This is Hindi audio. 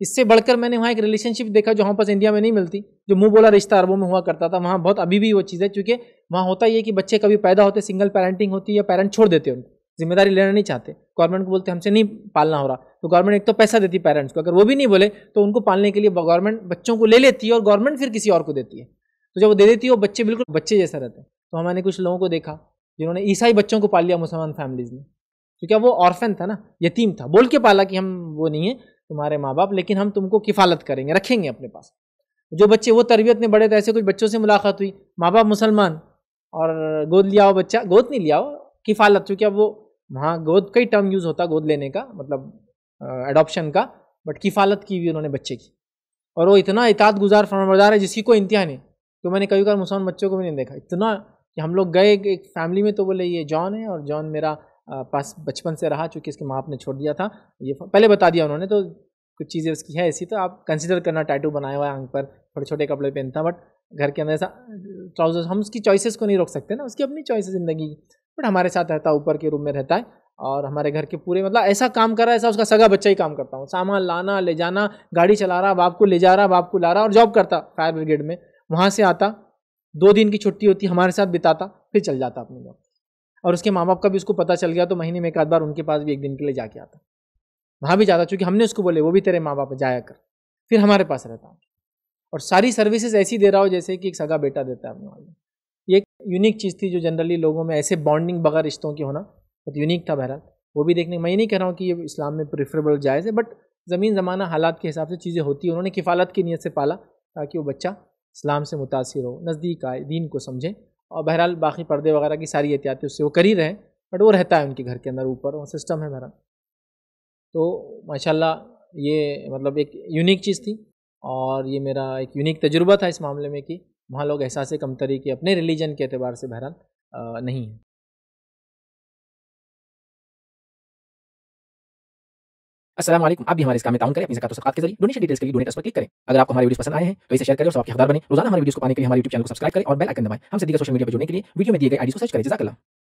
इससे बढ़कर मैंने वहाँ एक रिलेशनशिप देखा जो हमारे पास इंडिया में नहीं मिलती जो मुँह बोला रिश्ता अरबों में हुआ करता था वहाँ बहुत अभी भी वो चीज़ है क्योंकि वहाँ होता ही है कि बच्चे कभी पैदा होते सिंगल पेरेंटिंग होती है या पेरेंट छोड़ देते उनको जिम्मेदारी लेना नहीं चाहते गवर्नमेंट को बोलते हमसे नहीं पालना हो रहा तो गवर्नमेंट एक तो पैसा देती पेरेंट्स को अगर वो भी नहीं बोले तो उनको पालने के लिए गवर्नमेंट बच्चों को ले लेती है और गवर्नमेंट फिर किसी और को देती है तो जब वो दे देती है वो बच्चे बिल्कुल बच्चे जैसा रहते हैं तो हमारे कुछ लोगों को देखा जिन्होंने ईसाई बच्चों को पाल लिया मुसलमान फैमिलीज ने क्योंकि वो ऑर्फेन था ना यतीम था बोल के पाला कि हम वो नहीं है तुम्हारे माँ बाप लेकिन हम तुमको किफ़ालत करेंगे रखेंगे अपने पास जो बच्चे वो तरबियत में बड़े तो ऐसे कुछ बच्चों से मुलाकात हुई माँ बाप मुसलमान और गोद लिया हो बच्चा गोद नहीं लिया हो किफ़ालत चूँकि अब वो वहाँ गोद का ही टर्म यूज़ होता गोद लेने का मतलब एडॉप्शन का बट किफ़ालत की हुई उन्होंने बच्चे की और वो इतना इताद गुजार फरमदार है जिसकी कोई इंतहा नहीं तो मैंने कई बार मुसलमान बच्चों को भी नहीं देखा इतना कि हम लोग गए एक फैमिली में तो बोले ये जॉन है और जॉन मेरा पास बचपन से रहा चूँकि इसके माँ बाप ने छोड़ दिया था ये पहले बता दिया उन्होंने तो कुछ चीज़ें उसकी है ऐसी तो आप कंसिडर करना टैटू बनाया हुआ है पर छोटे छोटे कपड़े पहनता बट घर के अंदर ऐसा ट्राउजर्स हम उसकी चॉइसेस को नहीं रोक सकते ना उसकी अपनी चॉइस है ज़िंदगी की बट हमारे साथ रहता है ऊपर के रूम में रहता है और हमारे घर के पूरे मतलब ऐसा काम कर रहा है ऐसा उसका सगा बच्चा ही काम करता हूँ सामान लाना ले जाना गाड़ी चला रहा बाप को ले जा रहा बाप को ला रहा और जॉब करता फायर ब्रिगेड में वहाँ से आता दो दिन की छुट्टी होती हमारे साथ बिताता फिर चल जाता अपने जॉब और उसके माँ बाप का भी उसको पता चल गया तो महीने में एक आध बार उनके पास भी एक दिन के लिए जाके आता वहाँ भी जाता चूँकि हमने उसको बोले वो भी तेरे माँ बाप जाया कर फिर हमारे पास रहता और सारी सर्विसेज ऐसी दे रहा हो जैसे कि एक सगा बेटा देता है अपने वाले ये एक यूनिक चीज़ थी जो जनरली लोगों में ऐसे बॉन्डिंग बगैर रिश्तों की होना बहुत तो यूनिक था बहरहाल वो भी देखने मैं ये नहीं कह रहा हूँ कि ये इस्लाम में प्रेफरेबल जायज़ है बट ज़मीन ज़माना हालात के हिसाब से चीज़ें होती हैं उन्होंने किफ़ालत की नीयत से पाला ताकि वो बच्चा इस्लाम से मुतासर हो नज़दीक आए दीन को समझें और बहरहाल बाकी पर्दे वगैरह की सारी एहतियातें उससे वो कर ही रहे बट वो रहता है उनके घर के अंदर ऊपर और सिस्टम है बहरहाल तो माशाल्लाह ये मतलब एक यूनिक चीज़ थी और ये मेरा एक यूनिक तजुर्बा था इस मामले में कि वहाँ लोग एहसास कम तरीके अपने रिलीजन के अतबार से बहरहाल नहीं है असलम आप भी हमारे इस काम में करें अपनी जकात सकात के जरिए डोनेशन डिटेल्स के लिए डोनेट पर क्लिक करें अगर आपको हमारी वीडियो पसंद आए हैं तो इसे शेयर करें और सबके हकदार बने रोजाना हमारे वीडियो को पाने के लिए हमारे यूट्यूब चैनल को सब्सक्राइब करें और बेल आइकन दबाएं हम सीधे सोशल मीडिया पर जुड़ने के लिए वीडियो में दिए गए आईडी को सर्च करें जजाकला